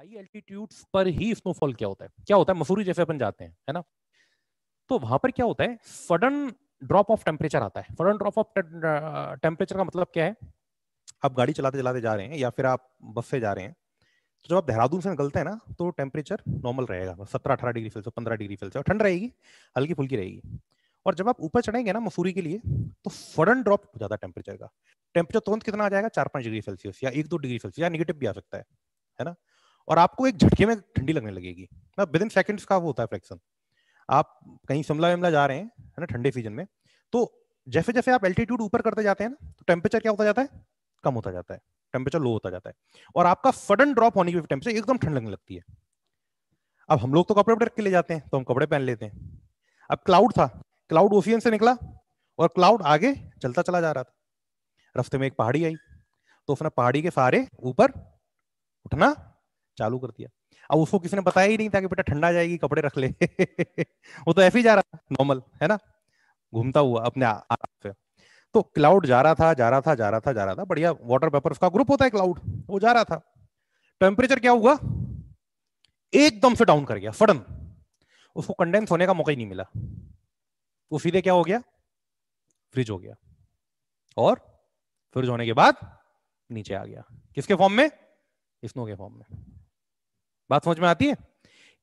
High altitude पर ही snowfall क्या होता है क्या होता है मसूरी जैसे अपन जाते हैं है ना तो वहां पर क्या होता है सडन ड्रॉप ऑफ टेम्परेचर आता है सडन ड्रॉप ऑफ टेम्परेचर का मतलब क्या है आप गाड़ी चलाते चलाते जा रहे हैं या फिर आप बस से जा रहे हैं तो जब आप देहरादून से निकलते हैं ना तो टेम्परेचर नॉर्मल रहेगा सत्रह अठारह डिग्री सेल्सियस पंद्रह डिग्री सेल्सियस ठंड रहेगी हल्की फुल्की रहेगी और जब आप ऊपर चढ़ेंगे ना मसूरी के लिए तो सडन ड्रॉप हो जाता है टेम्परेचर का टेम्परेचर तुरंत कितना आ जाएगा चार पांच डिग्री सेल्सियस या एक दो डिग्री सेल्सियस या निगेटिव भी आ सकता है है ना और आपको एक झटके में ठंडी लगने लगेगी विद इन सेकेंड्स का वो होता है फ्रैक्शन आप कहीं शिमला विमला जा रहे हैं है ना ठंडे सीजन में तो जैसे जैसे आप एल्टीट्यूड ऊपर करते जाते हैं ना तो टेम्परेचर क्या होता जाता है कम होता जाता है टेम्परेचर लो होता जाता है और आपका सडन ड्रॉप होने की टेम्परेचर एकदम ठंड लगने लगती है अब हम लोग तो कपड़े वपड़े के ले जाते हैं तो हम कपड़े पहन लेते हैं अब क्लाउड था क्लाउड ओशियन से निकला और क्लाउड आगे चलता चला जा रहा था रास्ते में एक पहाड़ी आई तो उसने पहाड़ी के सहारे ऊपर उठना चालू कर दिया अब उसको किसी ने बताया ही नहीं था कि बेटा ठंडा जाएगी कपड़े रख ले वो तो ऐसे ही जा रहा था नॉर्मल है ना घूमता हुआ अपने आराम से तो क्लाउड जा रहा था जा रहा था जा रहा था जा रहा था बढ़िया वाटर पेपर उसका ग्रुप होता है क्लाउड वो जा रहा था टेम्परेचर क्या हुआ एकदम से डाउन कर गया सडन उसको कंडेंस होने का मौका ही नहीं मिला वो सीधे क्या हो गया फ्रिज हो गया और फ्रिज होने के बाद नीचे आ गया किसके फॉर्म में स्नो के फॉर्म में बात समझ में आती है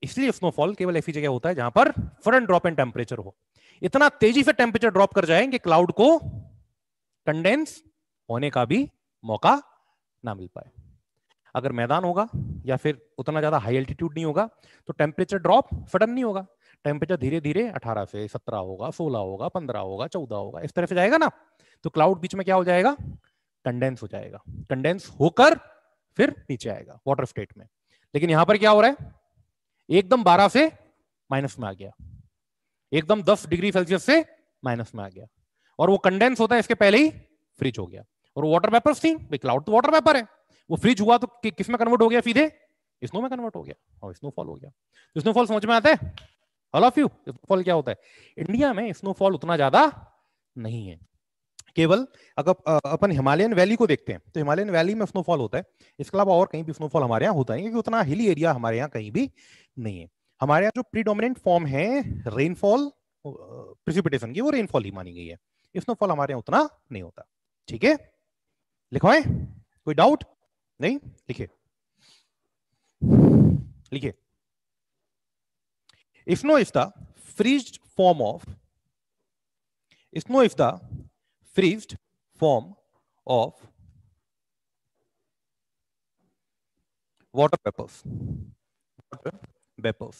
इसलिए स्नोफॉल केवल ऐसी जगह होता है जहां पर फरन ड्रॉप इन टेम्परेचर हो इतना तेजी से टेम्परेचर ड्रॉप कर जाएंगे क्लाउड को कंडेंस होने का भी मौका ना मिल पाए अगर मैदान होगा या फिर उतना ज्यादा हाई एल्टीट्यूड नहीं होगा तो टेम्परेचर ड्रॉप सडन नहीं होगा टेम्परेचर धीरे धीरे 18 से 17 होगा 16 होगा 15 होगा 14 होगा इस तरह से जाएगा ना तो क्लाउड बीच में क्या हो जाएगा कंडेंस हो जाएगा कंडेंस होकर फिर नीचे आएगा वाटर स्टेट में लेकिन यहां पर क्या हो रहा है एकदम 12 से माइनस में आ गया एकदम 10 डिग्री सेल्सियस से माइनस में आ गया और वो कंडेंस होता है इसके पहले ही फ्रिज हो गया और वाटर वेपर थी क्लाउड तो वाटर वेपर है वो फ्रिज हुआ तो कि, किस में कन्वर्ट हो गया सीधे स्नो में कन्वर्ट हो गया और स्नोफॉल हो गया स्नोफॉल तो समझ में आता है ऑल ऑफ यू स्नोफॉल क्या होता है इंडिया में स्नोफॉल उतना ज्यादा नहीं है केवल अगर अपन हिमालयन वैली को देखते हैं तो हिमालयन वैली में स्नोफॉल होता है इसके अलावा और कहीं भी स्नोफॉल हमारे यहाँ होता है क्योंकि उतना हिली एरिया हमारे यहाँ कहीं भी नहीं है हमारे यहाँ जो प्रीडोमिनेंट फॉर्म है रेनफॉल प्रिसिपिटेशन की वो रेनफॉल ही मानी गई है स्नोफॉल हमारे यहाँ उतना नहीं होता ठीक है लिखवाए कोई डाउट नहीं लिखे लिखिए snow is the freeze form of snow is the freezed form of water vapors. Water vapors.